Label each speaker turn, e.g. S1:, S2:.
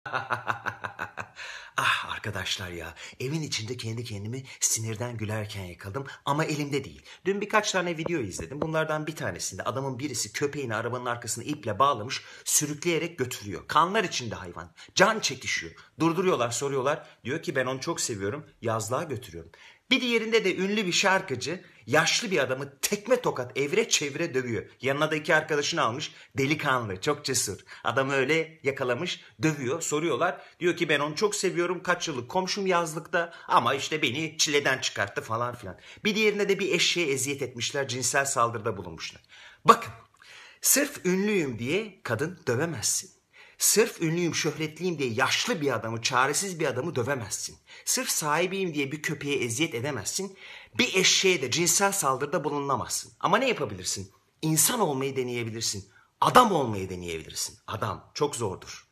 S1: ah arkadaşlar ya evin içinde kendi kendimi sinirden gülerken yakaladım ama elimde değil. Dün birkaç tane video izledim. Bunlardan bir tanesinde adamın birisi köpeğini arabanın arkasına iple bağlamış sürükleyerek götürüyor. Kanlar içinde hayvan. Can çekişiyor. Durduruyorlar soruyorlar. Diyor ki ben onu çok seviyorum yazlığa götürüyorum. Bir diğerinde de ünlü bir şarkıcı yaşlı bir adamı tekme tokat evre çevre dövüyor. Yanına da iki arkadaşını almış delikanlı çok cesur. Adamı öyle yakalamış dövüyor soruyorlar. Diyor ki ben onu çok seviyorum kaç yıllık komşum yazlıkta ama işte beni çileden çıkarttı falan filan. Bir diğerinde de bir eşeğe eziyet etmişler cinsel saldırıda bulunmuşlar. Bakın sırf ünlüyüm diye kadın dövemezsin. Sırf ünlüyüm, şöhretliyim diye yaşlı bir adamı, çaresiz bir adamı dövemezsin. Sırf sahibiyim diye bir köpeğe eziyet edemezsin. Bir eşeğe de cinsel saldırıda bulunamazsın. Ama ne yapabilirsin? İnsan olmayı deneyebilirsin. Adam olmayı deneyebilirsin. Adam çok zordur.